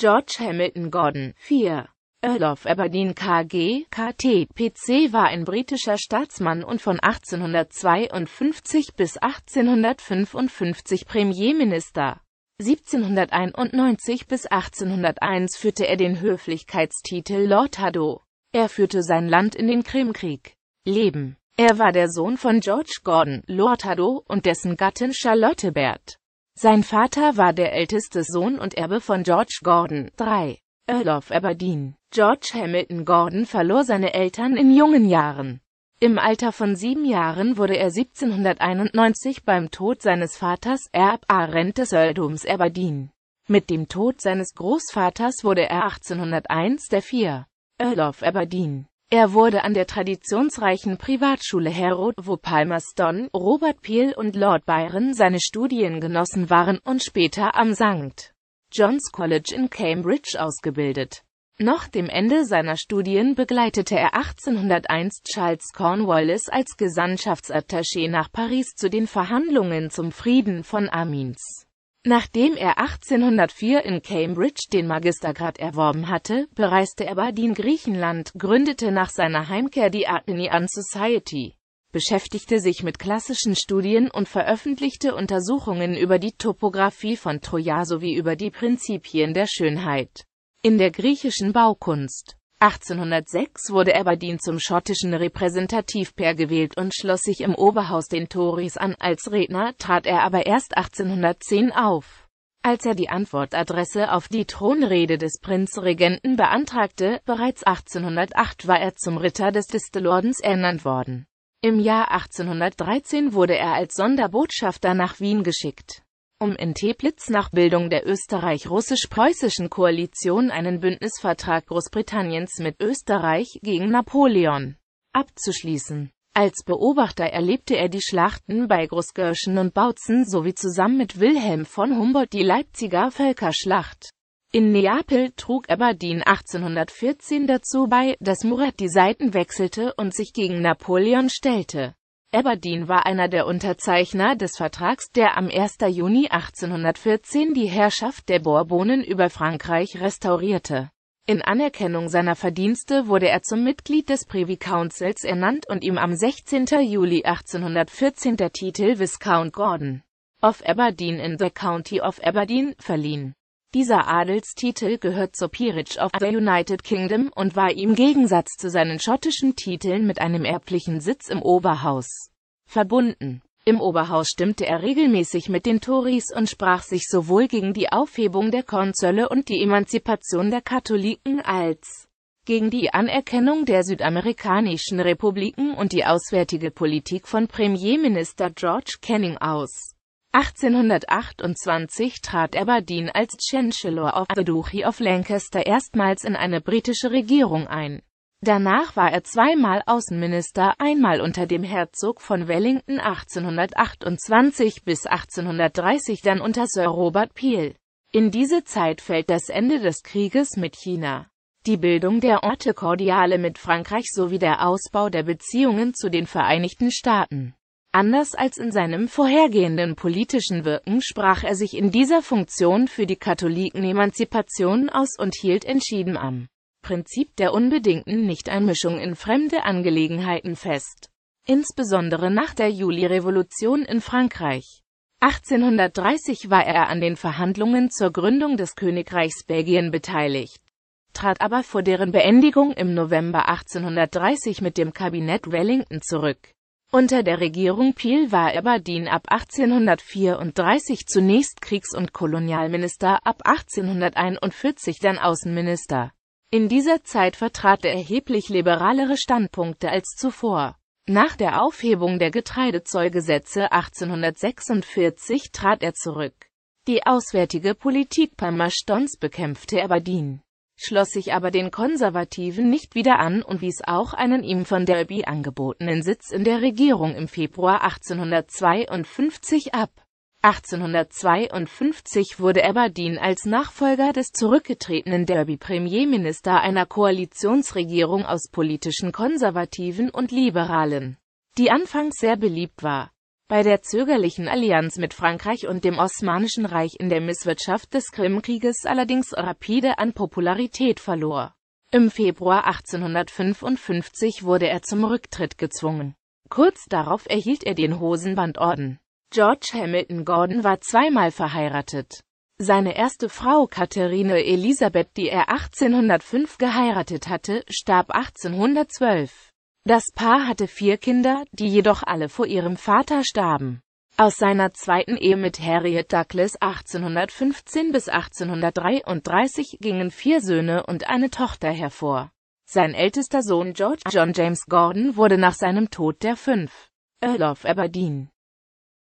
George Hamilton Gordon, 4. Earl of Aberdeen KG, KTPC war ein britischer Staatsmann und von 1852 bis 1855 Premierminister. 1791 bis 1801 führte er den Höflichkeitstitel Lord Haddo. Er führte sein Land in den Krimkrieg. Leben. Er war der Sohn von George Gordon, Lord Haddo, und dessen Gattin Charlotte Baird. Sein Vater war der älteste Sohn und Erbe von George Gordon, 3. Earl of Aberdeen. George Hamilton Gordon verlor seine Eltern in jungen Jahren. Im Alter von sieben Jahren wurde er 1791 beim Tod seines Vaters Erbarent des Earldoms Aberdeen. Mit dem Tod seines Großvaters wurde er 1801 der 4. Earl of Aberdeen. Er wurde an der traditionsreichen Privatschule Herod, wo Palmerston, Robert Peel und Lord Byron seine Studiengenossen waren, und später am St. John's College in Cambridge ausgebildet. Noch dem Ende seiner Studien begleitete er 1801 Charles Cornwallis als Gesandtschaftsattaché nach Paris zu den Verhandlungen zum Frieden von Amiens. Nachdem er 1804 in Cambridge den Magistergrad erworben hatte, bereiste er Bardin Griechenland, gründete nach seiner Heimkehr die Athenian Society, beschäftigte sich mit klassischen Studien und veröffentlichte Untersuchungen über die Topographie von Troja sowie über die Prinzipien der Schönheit in der griechischen Baukunst 1806 wurde Aberdeen zum schottischen Repräsentativpair gewählt und schloss sich im Oberhaus den Tories an, als Redner trat er aber erst 1810 auf. Als er die Antwortadresse auf die Thronrede des Prinzregenten beantragte, bereits 1808 war er zum Ritter des Distelordens ernannt worden. Im Jahr 1813 wurde er als Sonderbotschafter nach Wien geschickt um in Teplitz nach Bildung der österreich-russisch-preußischen Koalition einen Bündnisvertrag Großbritanniens mit Österreich gegen Napoleon abzuschließen. Als Beobachter erlebte er die Schlachten bei Großgörschen und Bautzen sowie zusammen mit Wilhelm von Humboldt die Leipziger Völkerschlacht. In Neapel trug Aberdeen 1814 dazu bei, dass Murat die Seiten wechselte und sich gegen Napoleon stellte. Aberdeen war einer der Unterzeichner des Vertrags, der am 1. Juni 1814 die Herrschaft der Bourbonen über Frankreich restaurierte. In Anerkennung seiner Verdienste wurde er zum Mitglied des Privy Councils ernannt und ihm am 16. Juli 1814 der Titel Viscount Gordon of Aberdeen in the County of Aberdeen verliehen. Dieser Adelstitel gehört zur Peerage of the United Kingdom und war im Gegensatz zu seinen schottischen Titeln mit einem erblichen Sitz im Oberhaus verbunden. Im Oberhaus stimmte er regelmäßig mit den Tories und sprach sich sowohl gegen die Aufhebung der Kornzölle und die Emanzipation der Katholiken als gegen die Anerkennung der südamerikanischen Republiken und die auswärtige Politik von Premierminister George Canning aus. 1828 trat Aberdeen als Chancellor of the Duchy of Lancaster erstmals in eine britische Regierung ein. Danach war er zweimal Außenminister, einmal unter dem Herzog von Wellington 1828 bis 1830, dann unter Sir Robert Peel. In diese Zeit fällt das Ende des Krieges mit China, die Bildung der Orte Cordiale mit Frankreich sowie der Ausbau der Beziehungen zu den Vereinigten Staaten. Anders als in seinem vorhergehenden politischen Wirken sprach er sich in dieser Funktion für die Katholiken-Emanzipation aus und hielt entschieden am Prinzip der unbedingten Nichteinmischung in fremde Angelegenheiten fest, insbesondere nach der Julirevolution in Frankreich. 1830 war er an den Verhandlungen zur Gründung des Königreichs Belgien beteiligt, trat aber vor deren Beendigung im November 1830 mit dem Kabinett Wellington zurück. Unter der Regierung Peel war Aberdeen ab 1834 zunächst Kriegs- und Kolonialminister, ab 1841 dann Außenminister. In dieser Zeit vertrat er erheblich liberalere Standpunkte als zuvor. Nach der Aufhebung der Getreidezollgesetze 1846 trat er zurück. Die auswärtige Politik Palmerstons bekämpfte Aberdeen schloss sich aber den Konservativen nicht wieder an und wies auch einen ihm von Derby angebotenen Sitz in der Regierung im Februar 1852 ab. 1852 wurde Aberdeen als Nachfolger des zurückgetretenen Derby-Premierminister einer Koalitionsregierung aus politischen Konservativen und Liberalen, die anfangs sehr beliebt war. Bei der zögerlichen Allianz mit Frankreich und dem Osmanischen Reich in der Misswirtschaft des Krimkrieges allerdings rapide an Popularität verlor. Im Februar 1855 wurde er zum Rücktritt gezwungen. Kurz darauf erhielt er den Hosenbandorden. George Hamilton Gordon war zweimal verheiratet. Seine erste Frau Katharine Elisabeth, die er 1805 geheiratet hatte, starb 1812. Das Paar hatte vier Kinder, die jedoch alle vor ihrem Vater starben. Aus seiner zweiten Ehe mit Harriet Douglas 1815 bis 1833 gingen vier Söhne und eine Tochter hervor. Sein ältester Sohn George John James Gordon wurde nach seinem Tod der fünf Earl of Aberdeen.